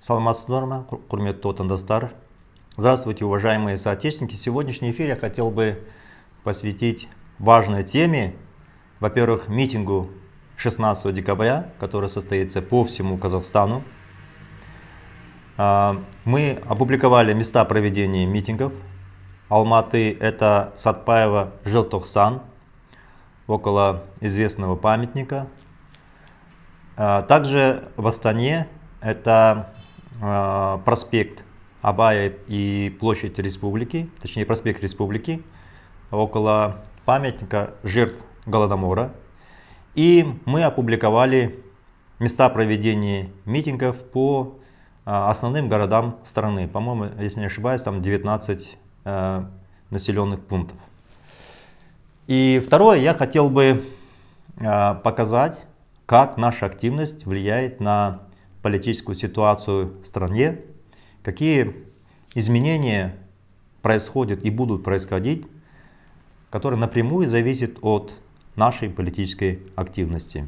Саламатсыздар ма, құрметті отандастар? Здравствуйте, уважаемые соотечественники! Сегодняшний эфир я хотел бы посвятить важной теме. Во-первых, митингу 16 декабря, который состоится по всему Казахстану. А, мы опубликовали места проведения митингов. Алматы – это Сатпаева Желтохсан, около известного памятника. А, также в Астане – это Э, проспект Абая и площадь Республики, точнее проспект Республики, около памятника жертв Голодомора. И мы опубликовали места проведения митингов по э, основным городам страны. По-моему, если не ошибаюсь, там 19 э, населенных пунктов. И второе, я хотел бы показать, как наша активность влияет на политическую ситуацию в стране, какие изменения происходят и будут происходить, которые напрямую зависят от нашей политической активности.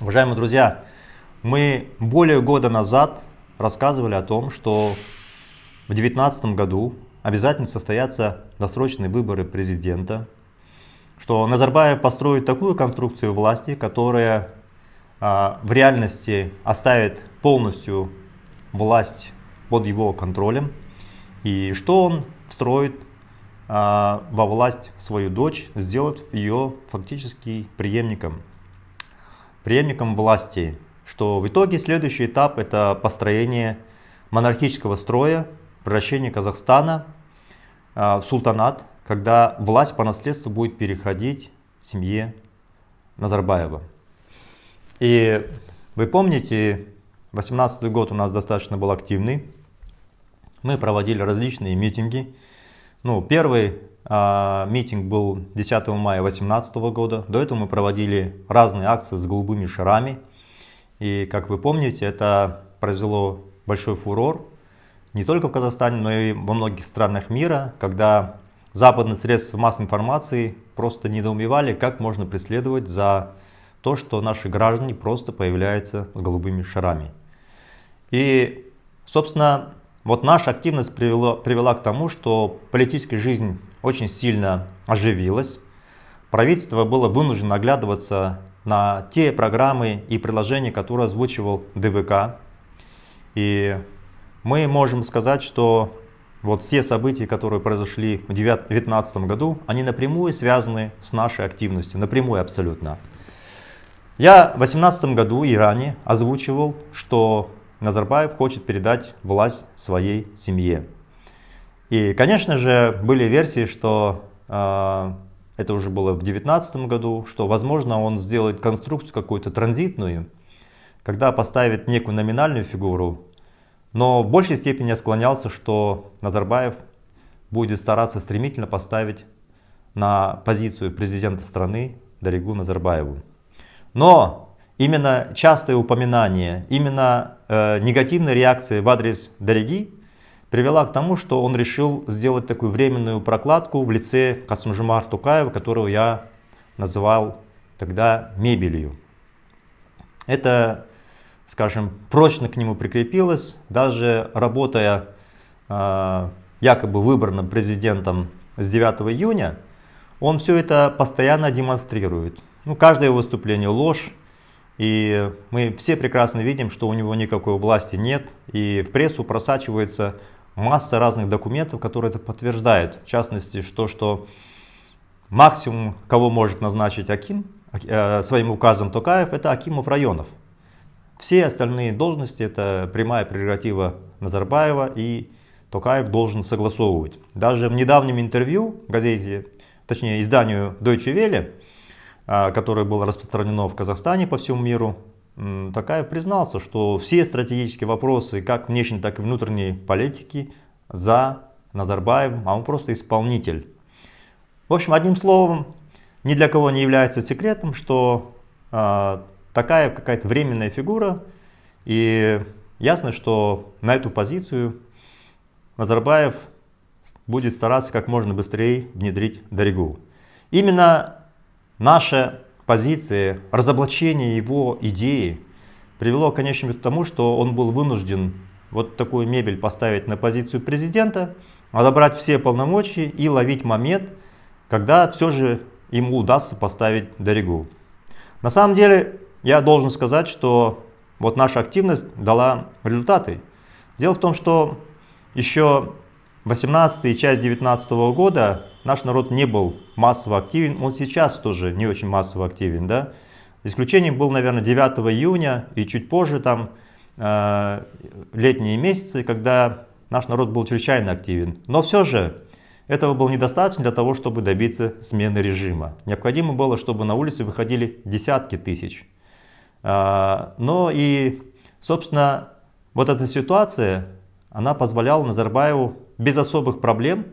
Уважаемые друзья, мы более года назад рассказывали о том, что в 2019 году обязательно состоятся досрочные выборы президента, что Назарбаев построит такую конструкцию власти, которая а, в реальности оставит полностью власть под его контролем, и что он встроит а, во власть свою дочь, сделав ее фактически преемником, преемником власти, что в итоге следующий этап это построение монархического строя, превращение Казахстана а, в султанат, когда власть по наследству будет переходить семье Назарбаева. И вы помните, 2018 год у нас достаточно был активный. Мы проводили различные митинги. Ну, первый а, митинг был 10 мая 2018 года. До этого мы проводили разные акции с голубыми шарами. И, как вы помните, это произвело большой фурор не только в Казахстане, но и во многих странах мира, когда западные средства массовой информации просто недоумевали, как можно преследовать за то, что наши граждане просто появляются с голубыми шарами. И, собственно, вот наша активность привела, привела к тому, что политическая жизнь очень сильно оживилась. Правительство было вынуждено оглядываться на те программы и предложения, которые озвучивал ДВК. И мы можем сказать, что вот все события, которые произошли в 2019 году, они напрямую связаны с нашей активностью, напрямую абсолютно. Я в 2018 году и ранее озвучивал, что Назарбаев хочет передать власть своей семье. И, конечно же, были версии, что э, это уже было в 2019 году, что, возможно, он сделает конструкцию какую-то транзитную, когда поставит некую номинальную фигуру, но в большей степени я склонялся, что Назарбаев будет стараться стремительно поставить на позицию президента страны Даригу Назарбаеву. Но именно частое упоминание, именно э, негативная реакция в адрес Дариги привела к тому, что он решил сделать такую временную прокладку в лице Касымжимар Тукаева, которого я называл тогда мебелью. Это, скажем, прочно к нему прикрепилось, даже работая э, якобы выбранным президентом с 9 июня, он все это постоянно демонстрирует. Ну, каждое его выступление ложь. И мы все прекрасно видим, что у него никакой власти нет. И в прессу просачивается масса разных документов, которые это подтверждают. В частности, что, что максимум, кого может назначить Аким, э, своим указом Токаев, это Акимов районов. Все остальные должности это прямая прерогатива Назарбаева и Токаев должен согласовывать. Даже в недавнем интервью газете, точнее изданию Deutsche Welle, а, которое было распространено в Казахстане по всему миру, такая признался, что все стратегические вопросы как внешней, так и внутренней политики за Назарбаевым, а он просто исполнитель. В общем, одним словом, ни для кого не является секретом, что э, такая какая-то временная фигура, и ясно, что на эту позицию Назарбаев будет стараться как можно быстрее внедрить Даригу. Именно Наша позиция, разоблачение его идеи привело, конечно, к тому, что он был вынужден вот такую мебель поставить на позицию президента, отобрать все полномочия и ловить момент, когда все же ему удастся поставить Доригу. На самом деле, я должен сказать, что вот наша активность дала результаты. Дело в том, что еще 18 и часть 19 -го года наш народ не был массово активен, он сейчас тоже не очень массово активен, да. Исключением был, наверное, 9 июня и чуть позже там э, летние месяцы, когда наш народ был чрезвычайно активен. Но все же этого было недостаточно для того, чтобы добиться смены режима. Необходимо было, чтобы на улице выходили десятки тысяч. Э, но и, собственно, вот эта ситуация, она позволяла Назарбаеву без особых проблем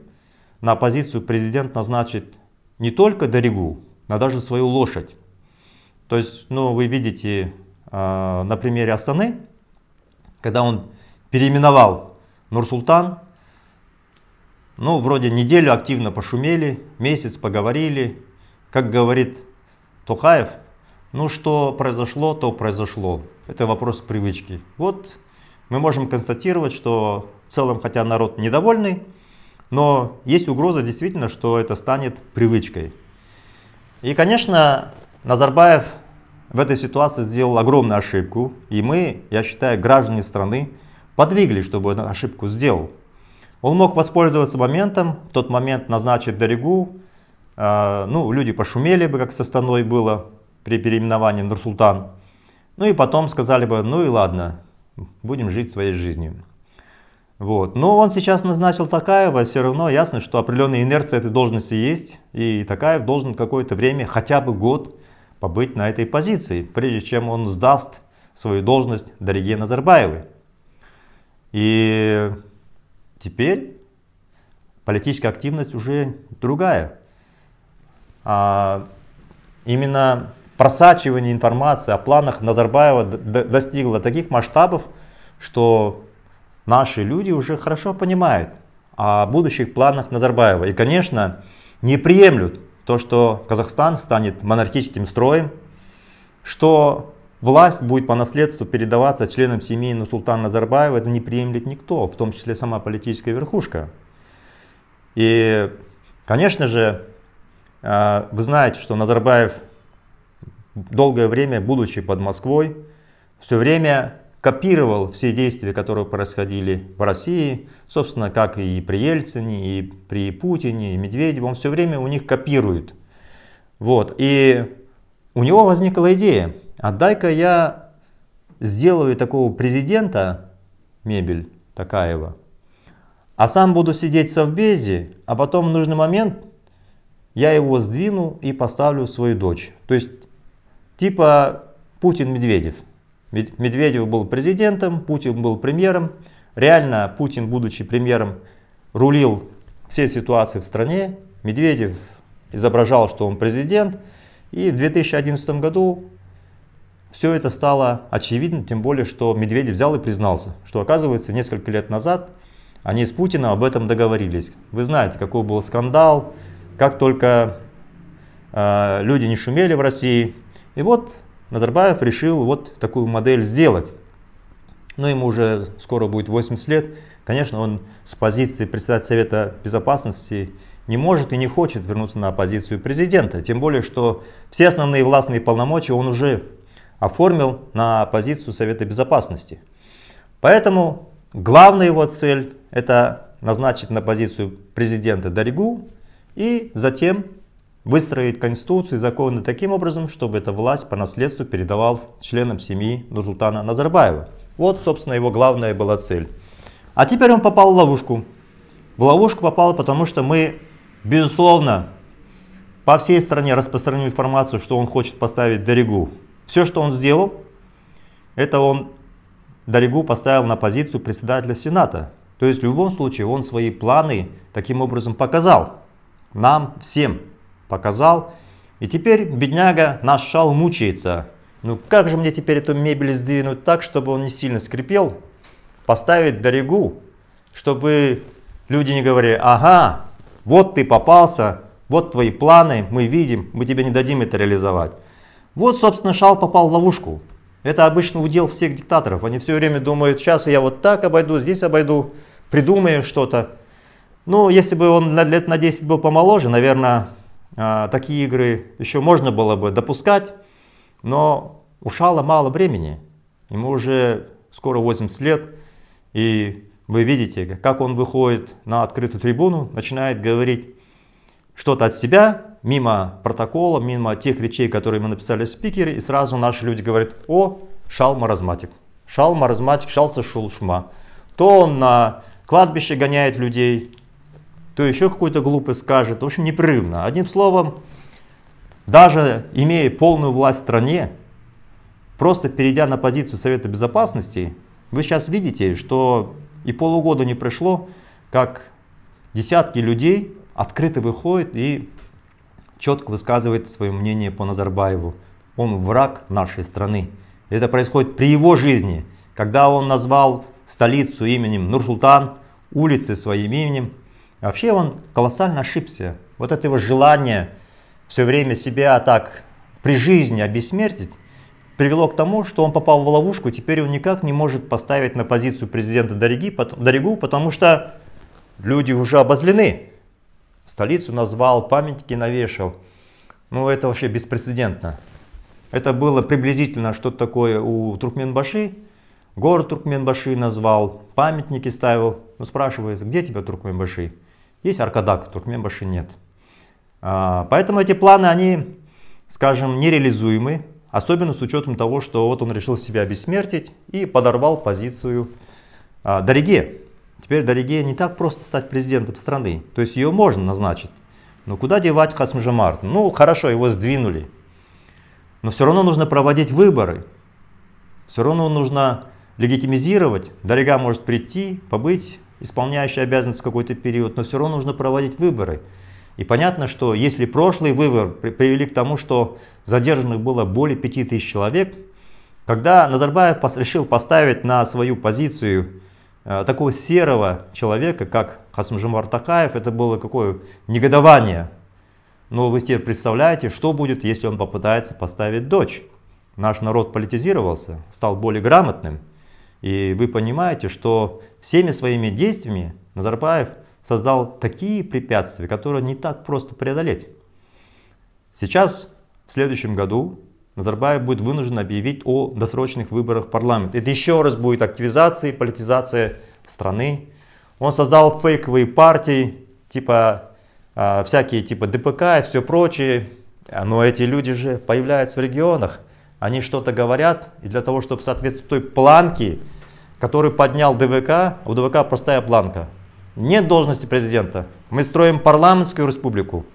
на позицию президент назначит не только Доригу, но даже свою лошадь. То есть, ну, вы видите э, на примере Астаны, когда он переименовал Нурсултан, ну, вроде неделю активно пошумели, месяц поговорили, как говорит Тухаев, ну, что произошло, то произошло. Это вопрос привычки. Вот мы можем констатировать, что в целом, хотя народ недовольный, но есть угроза действительно, что это станет привычкой. И, конечно, Назарбаев в этой ситуации сделал огромную ошибку, и мы, я считаю, граждане страны подвигли, чтобы эту ошибку сделал. Он мог воспользоваться моментом, в тот момент назначить Даригу, э, ну, люди пошумели бы, как со Станой было при переименовании Нурсултан, ну и потом сказали бы, ну и ладно, будем жить своей жизнью. Вот. Но он сейчас назначил Такаева, все равно ясно, что определенная инерция этой должности есть, и Такаев должен какое-то время, хотя бы год, побыть на этой позиции, прежде чем он сдаст свою должность Дарье Назарбаевой. И теперь политическая активность уже другая. А именно просачивание информации о планах Назарбаева достигло таких масштабов, что наши люди уже хорошо понимают о будущих планах Назарбаева. И, конечно, не приемлют то, что Казахстан станет монархическим строем, что власть будет по наследству передаваться членам семьи нусултана Назарбаева, это не приемлет никто, в том числе сама политическая верхушка. И, конечно же, э, вы знаете, что Назарбаев долгое время, будучи под Москвой, все время копировал все действия, которые происходили в России, собственно, как и при Ельцине, и при Путине, и Медведеве, он все время у них копирует. Вот, и у него возникла идея, отдай-ка «А я сделаю такого президента, мебель Такаева, а сам буду сидеть в Совбезе, а потом в нужный момент я его сдвину и поставлю свою дочь. То есть, типа Путин-Медведев – Медведев был президентом, Путин был премьером. Реально Путин, будучи премьером, рулил все ситуации в стране. Медведев изображал, что он президент. И в 2011 году все это стало очевидно, тем более, что Медведев взял и признался, что оказывается несколько лет назад они с Путиным об этом договорились. Вы знаете, какой был скандал, как только э, люди не шумели в России. И вот Назарбаев решил вот такую модель сделать. Но ну, ему уже скоро будет 80 лет. Конечно, он с позиции председателя Совета Безопасности не может и не хочет вернуться на позицию президента. Тем более, что все основные властные полномочия он уже оформил на позицию Совета Безопасности. Поэтому главная его цель – это назначить на позицию президента Даригу и затем выстроить конституцию и законы таким образом, чтобы эта власть по наследству передавалась членам семьи Нурсултана Назарбаева. Вот, собственно, его главная была цель. А теперь он попал в ловушку. В ловушку попал, потому что мы, безусловно, по всей стране распространили информацию, что он хочет поставить Доригу. Все, что он сделал, это он Доригу поставил на позицию председателя Сената. То есть в любом случае он свои планы таким образом показал нам всем показал. И теперь бедняга наш шал мучается. Ну как же мне теперь эту мебель сдвинуть так, чтобы он не сильно скрипел? Поставить дорогу чтобы люди не говорили, ага, вот ты попался, вот твои планы, мы видим, мы тебе не дадим это реализовать. Вот, собственно, шал попал в ловушку. Это обычно удел всех диктаторов. Они все время думают, сейчас я вот так обойду, здесь обойду, придумаю что-то. Ну, если бы он лет на 10 был помоложе, наверное, а, такие игры еще можно было бы допускать, но у Шала мало времени. Ему уже скоро 80 лет, и вы видите, как он выходит на открытую трибуну, начинает говорить что-то от себя, мимо протокола, мимо тех речей, которые ему написали спикеры, и сразу наши люди говорят, о, Шал маразматик, Шал маразматик, Шал сошел шума. То он на кладбище гоняет людей, то еще какой то глупый скажет. В общем, непрерывно. Одним словом, даже имея полную власть в стране, просто перейдя на позицию Совета Безопасности, вы сейчас видите, что и полугода не прошло, как десятки людей открыто выходят и четко высказывают свое мнение по Назарбаеву. Он враг нашей страны. Это происходит при его жизни, когда он назвал столицу именем Нурсултан, улицы своим именем, Вообще он колоссально ошибся. Вот это его желание все время себя так при жизни обессмертить, привело к тому, что он попал в ловушку, теперь он никак не может поставить на позицию президента Дориги, потому что люди уже обозлены. Столицу назвал, памятники навешал. Ну, это вообще беспрецедентно. Это было приблизительно что-то такое у Туркменбаши. Город Туркменбаши назвал, памятники ставил. Ну, спрашивается, где тебя Туркменбаши? Есть Аркадак, Туркменбаши нет. А, поэтому эти планы, они, скажем, нереализуемы, особенно с учетом того, что вот он решил себя обессмертить и подорвал позицию а, Дориге. Теперь Дориге не так просто стать президентом страны, то есть ее можно назначить. Но куда девать Хасмжамарт? Ну, хорошо, его сдвинули. Но все равно нужно проводить выборы. Все равно нужно легитимизировать. Дорига может прийти, побыть исполняющий обязанности какой-то период, но все равно нужно проводить выборы. И понятно, что если прошлый выбор привели к тому, что задержанных было более 5000 человек, когда Назарбаев решил поставить на свою позицию э, такого серого человека, как Хасмжимар Такаев, это было какое негодование. Но вы себе представляете, что будет, если он попытается поставить дочь. Наш народ политизировался, стал более грамотным. И вы понимаете, что всеми своими действиями Назарбаев создал такие препятствия, которые не так просто преодолеть. Сейчас, в следующем году, Назарбаев будет вынужден объявить о досрочных выборах в парламент. Это еще раз будет активизация, и политизация страны. Он создал фейковые партии, типа э, всякие типа ДПК и все прочее. Но эти люди же появляются в регионах они что-то говорят, и для того, чтобы соответствовать той планке, которую поднял ДВК, у ДВК простая планка. Нет должности президента. Мы строим парламентскую республику.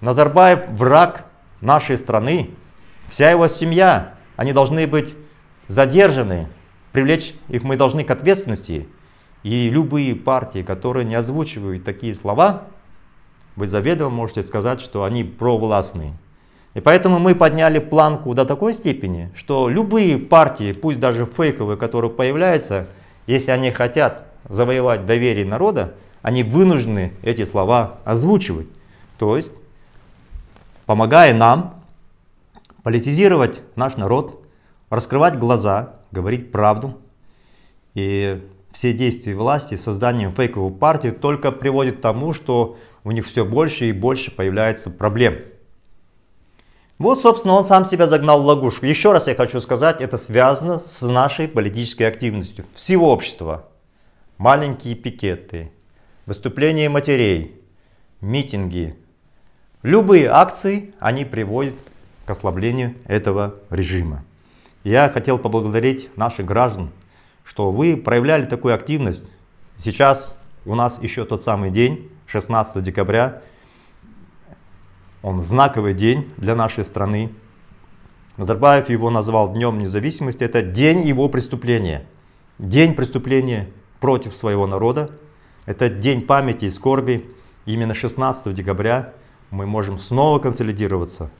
Назарбаев враг нашей страны. Вся его семья, они должны быть задержаны. Привлечь их мы должны к ответственности. И любые партии, которые не озвучивают такие слова, вы заведомо можете сказать, что они провластные. И поэтому мы подняли планку до такой степени, что любые партии, пусть даже фейковые, которые появляются, если они хотят завоевать доверие народа, они вынуждены эти слова озвучивать. То есть, помогая нам политизировать наш народ, раскрывать глаза, говорить правду. И все действия власти созданием фейковой партии только приводит к тому, что у них все больше и больше появляется проблем. Вот, собственно, он сам себя загнал в ловушку. Еще раз я хочу сказать, это связано с нашей политической активностью всего общества. Маленькие пикеты, выступления матерей, митинги. Любые акции, они приводят к ослаблению этого режима. Я хотел поблагодарить наших граждан, что вы проявляли такую активность. Сейчас у нас еще тот самый день, 16 декабря, он знаковый день для нашей страны. Назарбаев его назвал Днем независимости. Это день его преступления. День преступления против своего народа. Это день памяти и скорби. Именно 16 декабря мы можем снова консолидироваться,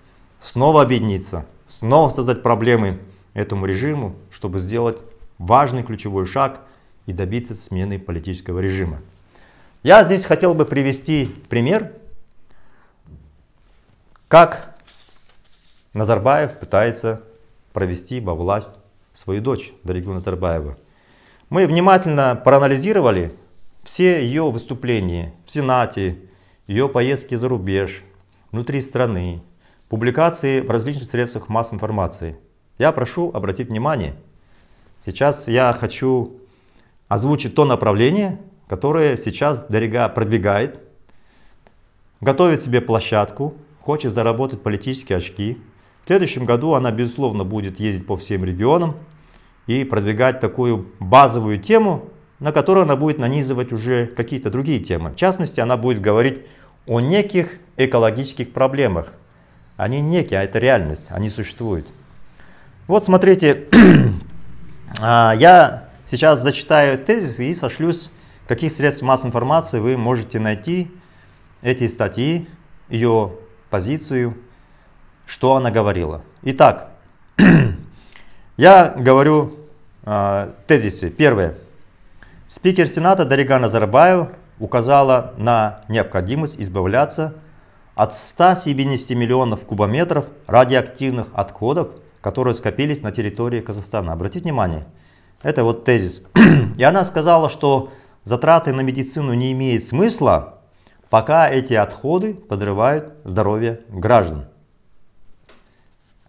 снова объединиться, снова создать проблемы этому режиму, чтобы сделать важный ключевой шаг и добиться смены политического режима. Я здесь хотел бы привести пример как Назарбаев пытается провести во власть свою дочь Даригу Назарбаева. Мы внимательно проанализировали все ее выступления в Сенате, ее поездки за рубеж, внутри страны, публикации в различных средствах массовой информации. Я прошу обратить внимание, сейчас я хочу озвучить то направление, которое сейчас Дорига продвигает, готовит себе площадку хочет заработать политические очки. В следующем году она, безусловно, будет ездить по всем регионам и продвигать такую базовую тему, на которую она будет нанизывать уже какие-то другие темы. В частности, она будет говорить о неких экологических проблемах. Они некие, а это реальность, они существуют. Вот смотрите, а, я сейчас зачитаю тезис и сошлюсь, каких средств массовой информации вы можете найти эти статьи, ее позицию, что она говорила. Итак, я говорю э, тезисы. Первое. Спикер Сената Дарига Назарбаев указала на необходимость избавляться от 170 миллионов кубометров радиоактивных отходов, которые скопились на территории Казахстана. Обратите внимание, это вот тезис. И она сказала, что затраты на медицину не имеют смысла, пока эти отходы подрывают здоровье граждан.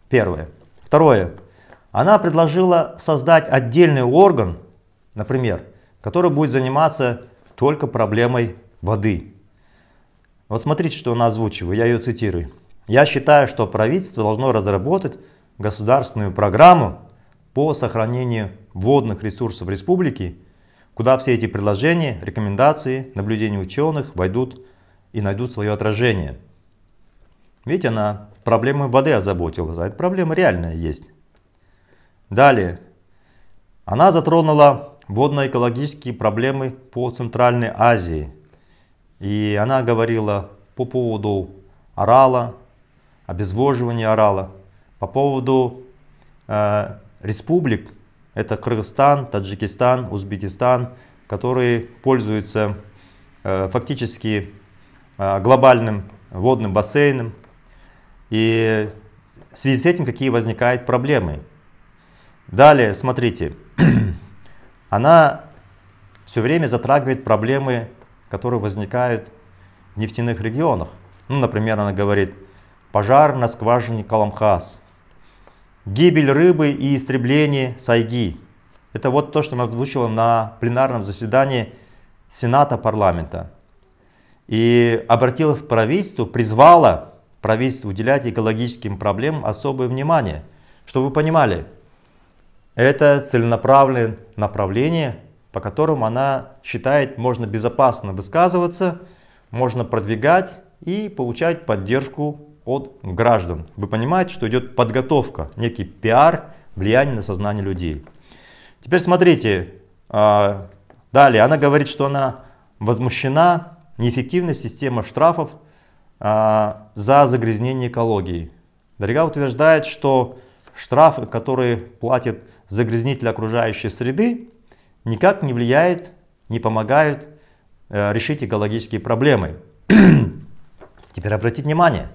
Первое. Второе. Она предложила создать отдельный орган, например, который будет заниматься только проблемой воды. Вот смотрите, что она озвучивает, я ее цитирую. Я считаю, что правительство должно разработать государственную программу по сохранению водных ресурсов республики, куда все эти предложения, рекомендации, наблюдения ученых войдут и найдут свое отражение. Видите, она проблемы воды озаботилась, а эта проблема реальная есть. Далее, она затронула водно-экологические проблемы по Центральной Азии. И она говорила по поводу орала, обезвоживания орала, по поводу э, республик, это Кыргызстан, Таджикистан, Узбекистан, которые пользуются э, фактически Э, глобальным водным бассейном. И в связи с этим какие возникают проблемы. Далее, смотрите, она все время затрагивает проблемы, которые возникают в нефтяных регионах. Ну, например, она говорит, пожар на скважине Каламхас, гибель рыбы и истребление сайги. Это вот то, что она озвучила на пленарном заседании Сената парламента и обратилась к правительству, призвала правительство уделять экологическим проблемам особое внимание. Чтобы вы понимали, это целенаправленное направление, по которому она считает, можно безопасно высказываться, можно продвигать и получать поддержку от граждан. Вы понимаете, что идет подготовка, некий пиар, влияние на сознание людей. Теперь смотрите, а, далее она говорит, что она возмущена неэффективная система штрафов а, за загрязнение экологии. Дорига утверждает, что штрафы, которые платит загрязнитель окружающей среды, никак не влияют, не помогают а, решить экологические проблемы. Теперь обратите внимание,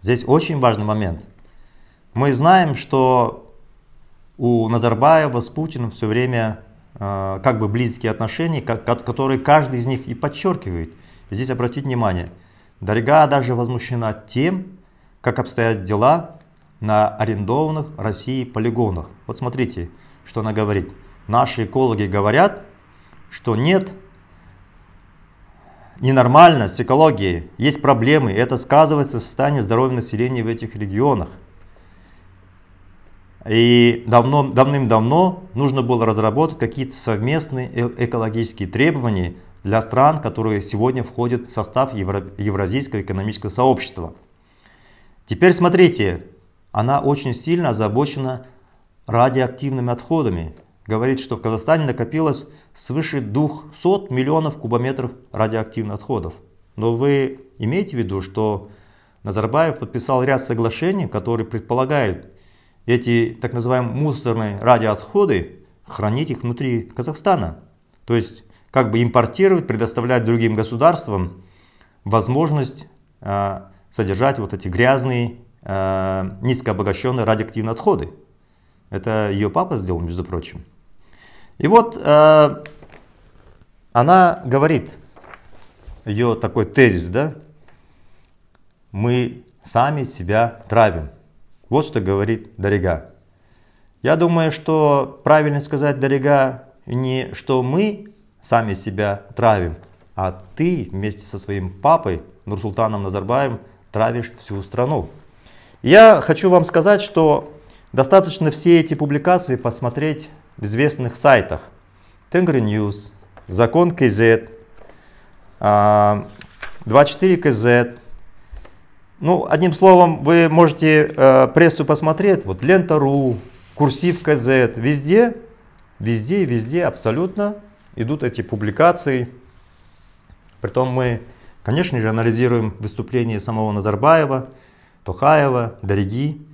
здесь очень важный момент. Мы знаем, что у Назарбаева с Путиным все время Э, как бы близкие отношения, которые каждый из них и подчеркивает. Здесь обратите внимание, Дарьга даже возмущена тем, как обстоят дела на арендованных России полигонах. Вот смотрите, что она говорит. Наши экологи говорят, что нет ненормально с экологией, есть проблемы, и это сказывается состояние здоровья населения в этих регионах. И давно, давным-давно нужно было разработать какие-то совместные э, экологические требования для стран, которые сегодня входят в состав Евро, Евразийского экономического сообщества. Теперь смотрите, она очень сильно озабочена радиоактивными отходами. Говорит, что в Казахстане накопилось свыше 200 миллионов кубометров радиоактивных отходов. Но вы имеете в виду, что Назарбаев подписал ряд соглашений, которые предполагают эти так называемые мусорные радиоотходы, хранить их внутри Казахстана. То есть как бы импортировать, предоставлять другим государствам возможность э, содержать вот эти грязные, э, низкообогащенные радиоактивные отходы. Это ее папа сделал, между прочим. И вот э, она говорит, ее такой тезис, да, мы сами себя травим. Вот что говорит Дорига. Я думаю, что правильно сказать Дорига не что мы сами себя травим, а ты вместе со своим папой Нурсултаном Назарбаем травишь всю страну. Я хочу вам сказать, что достаточно все эти публикации посмотреть в известных сайтах. Тенгри Ньюс, Закон КЗ, 24 КЗ, ну, одним словом, вы можете э, прессу посмотреть, вот лента.ру, курсив КЗ, везде, везде, везде абсолютно идут эти публикации. Притом мы, конечно же, анализируем выступления самого Назарбаева, Тохаева, Дороги.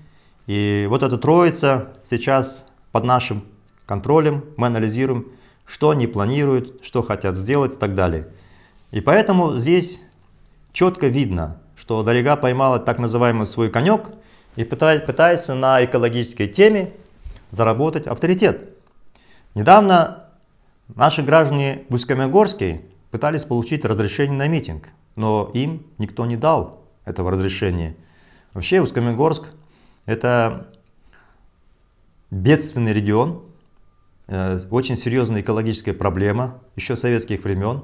И вот эта троица сейчас под нашим контролем, мы анализируем, что они планируют, что хотят сделать и так далее. И поэтому здесь четко видно, что Дорига поймала так называемый свой конек и пытается на экологической теме заработать авторитет. Недавно наши граждане в Усть-Каменогорске пытались получить разрешение на митинг, но им никто не дал этого разрешения. Вообще Усть-Каменогорск это бедственный регион, э, очень серьезная экологическая проблема еще советских времен.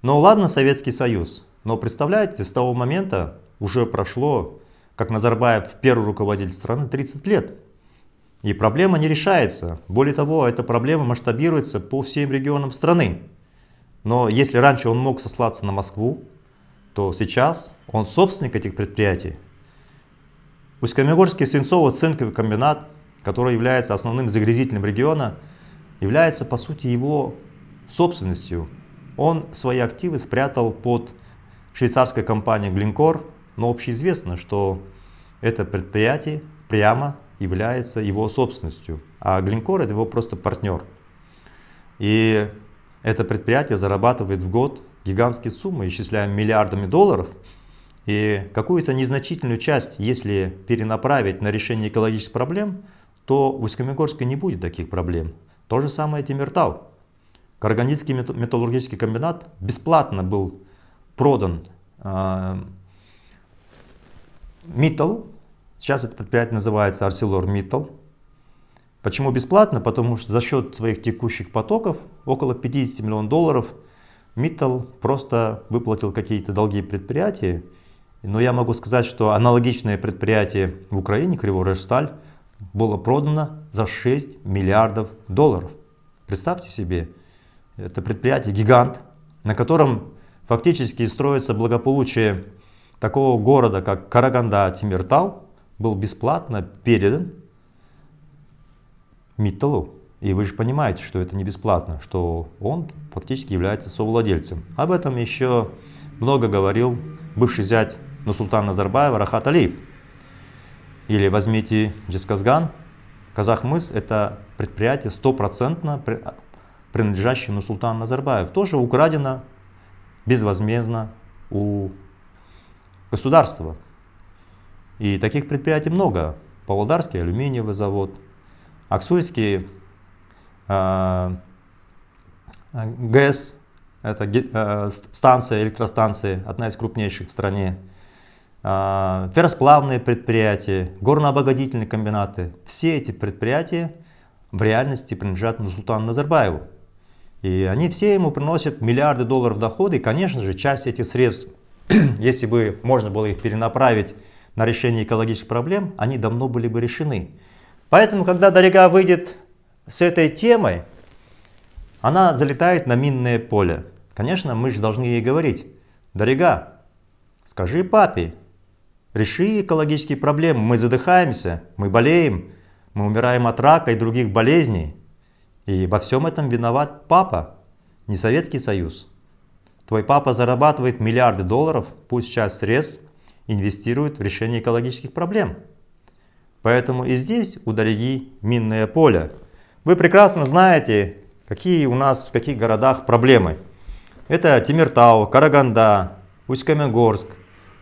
Но ну ладно Советский Союз, но представляете, с того момента уже прошло, как Назарбаев первый руководитель страны, 30 лет. И проблема не решается. Более того, эта проблема масштабируется по всем регионам страны. Но если раньше он мог сослаться на Москву, то сейчас он собственник этих предприятий. Усть-Каменогорский свинцово-цинковый комбинат, который является основным загрязителем региона, является по сути его собственностью. Он свои активы спрятал под швейцарская компания Глинкор, но общеизвестно, что это предприятие прямо является его собственностью, а Глинкор это его просто партнер. И это предприятие зарабатывает в год гигантские суммы, исчисляем миллиардами долларов, и какую-то незначительную часть, если перенаправить на решение экологических проблем, то в усть не будет таких проблем. То же самое Тимиртау. Карагандинский металлургический комбинат бесплатно был продан а, Митталу. Сейчас это предприятие называется ArcelorMittal. Почему бесплатно? Потому что за счет своих текущих потоков, около 50 миллионов долларов, Миттал просто выплатил какие-то долги предприятия. Но я могу сказать, что аналогичное предприятие в Украине, Криворожсталь, было продано за 6 миллиардов долларов. Представьте себе, это предприятие гигант, на котором Фактически строится благополучие такого города, как Караганда Тимиртал, был бесплатно передан Митталу. И вы же понимаете, что это не бесплатно, что он фактически является совладельцем. Об этом еще много говорил бывший зять Нусултана Назарбаева Рахат Алиев. Или возьмите Джисказган, Казахмыс – это предприятие стопроцентно принадлежащее Нусултану Назарбаеву, Тоже украдено безвозмездно у государства. И таких предприятий много. Павлодарский алюминиевый завод, Аксуйский э, ГЭС, это э, а, станция, электростанции, одна из крупнейших в стране, э, а, ферросплавные предприятия, горнообогатительные комбинаты. Все эти предприятия в реальности принадлежат султану Назарбаеву. И они все ему приносят миллиарды долларов доходы, и, конечно же, часть этих средств, если бы можно было их перенаправить на решение экологических проблем, они давно были бы решены. Поэтому, когда Дорога выйдет с этой темой, она залетает на минное поле. Конечно, мы же должны ей говорить, Дорога, скажи папе, реши экологические проблемы, мы задыхаемся, мы болеем, мы умираем от рака и других болезней. И во всем этом виноват папа, не Советский Союз. Твой папа зарабатывает миллиарды долларов, пусть часть средств инвестирует в решение экологических проблем. Поэтому и здесь у дороги минное поле. Вы прекрасно знаете, какие у нас в каких городах проблемы. Это Тимиртау, Караганда, Усть-Каменогорск,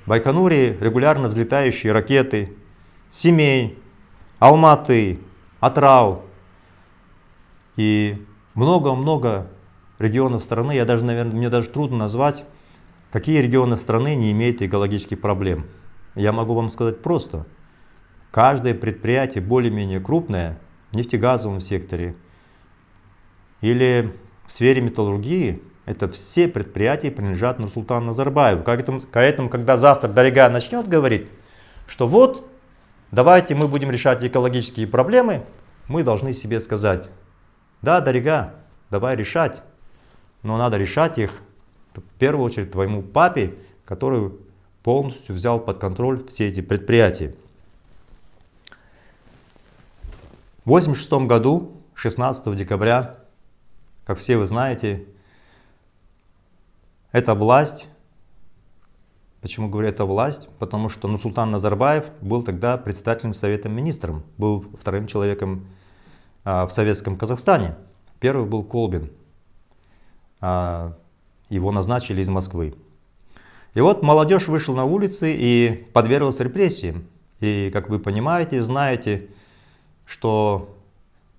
Байконуре регулярно взлетающие ракеты, Семей, Алматы, Атрау, и много-много регионов страны, я даже, наверное, мне даже трудно назвать, какие регионы страны не имеют экологических проблем. Я могу вам сказать просто. Каждое предприятие более-менее крупное, в нефтегазовом секторе или в сфере металлургии, это все предприятия принадлежат Нурсултану Назарбаеву. Поэтому, когда завтра Дорога начнет говорить, что вот, давайте мы будем решать экологические проблемы, мы должны себе сказать, да, дорога, давай решать. Но надо решать их в первую очередь твоему папе, который полностью взял под контроль все эти предприятия. В 1986 году, 16 декабря, как все вы знаете, эта власть, почему говорю эта власть, потому что нусултан Назарбаев был тогда председателем Совета Министров, был вторым человеком а, в советском Казахстане. Первый был Колбин. А, его назначили из Москвы. И вот молодежь вышла на улицы и подверглась репрессиям. И, как вы понимаете, знаете, что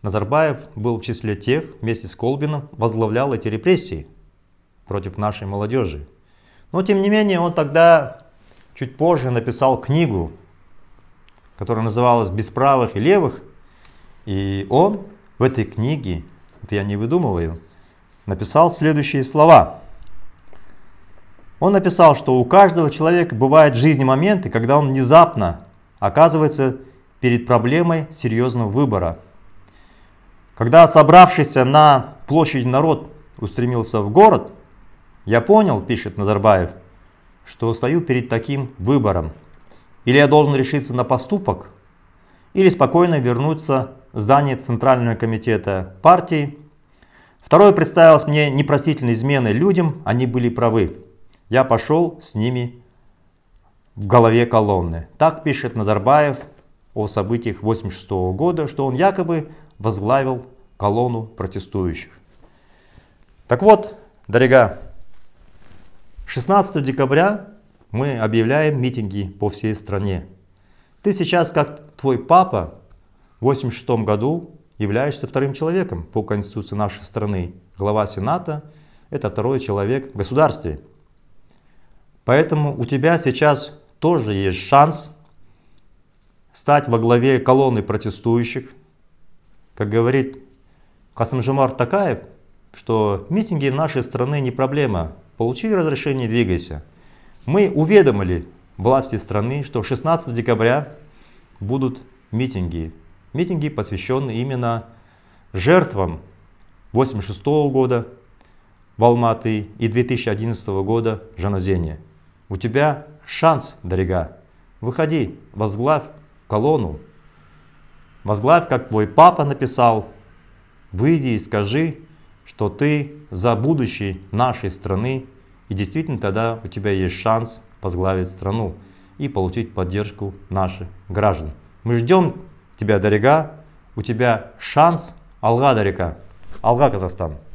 Назарбаев был в числе тех, вместе с Колбином, возглавлял эти репрессии против нашей молодежи. Но, тем не менее, он тогда чуть позже написал книгу, которая называлась «Без правых и левых», и он в этой книге, это я не выдумываю, написал следующие слова. Он написал, что у каждого человека бывают в жизни моменты, когда он внезапно оказывается перед проблемой серьезного выбора. Когда собравшийся на площади народ устремился в город, я понял, пишет Назарбаев, что стою перед таким выбором. Или я должен решиться на поступок, или спокойно вернуться здании Центрального комитета партии. Второе представилось мне непростительной изменой людям, они были правы. Я пошел с ними в голове колонны. Так пишет Назарбаев о событиях 1986 года, что он якобы возглавил колонну протестующих. Так вот, дорога, 16 декабря мы объявляем митинги по всей стране. Ты сейчас, как твой папа, в 1986 году являешься вторым человеком по Конституции нашей страны. Глава Сената – это второй человек в государстве. Поэтому у тебя сейчас тоже есть шанс стать во главе колонны протестующих. Как говорит Касымжимар Такаев, что митинги в нашей стране не проблема. Получи разрешение, двигайся. Мы уведомили власти страны, что 16 декабря будут митинги Митинги посвящены именно жертвам 1986 года в Алматы и 2011 года в Жанозене. У тебя шанс, дорога. Выходи, возглавь колонну. Возглавь, как твой папа написал. Выйди и скажи, что ты за будущее нашей страны. И действительно тогда у тебя есть шанс возглавить страну и получить поддержку наших граждан. Мы ждем тебя дорога, у тебя шанс алга дарига. алга Казахстан!